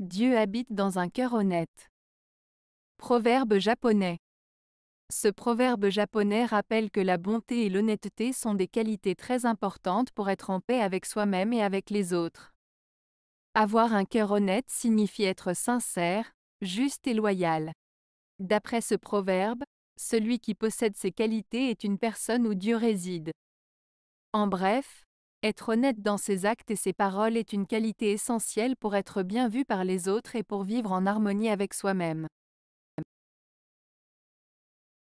Dieu habite dans un cœur honnête. Proverbe japonais. Ce proverbe japonais rappelle que la bonté et l'honnêteté sont des qualités très importantes pour être en paix avec soi-même et avec les autres. Avoir un cœur honnête signifie être sincère, juste et loyal. D'après ce proverbe, celui qui possède ces qualités est une personne où Dieu réside. En bref, être honnête dans ses actes et ses paroles est une qualité essentielle pour être bien vu par les autres et pour vivre en harmonie avec soi-même.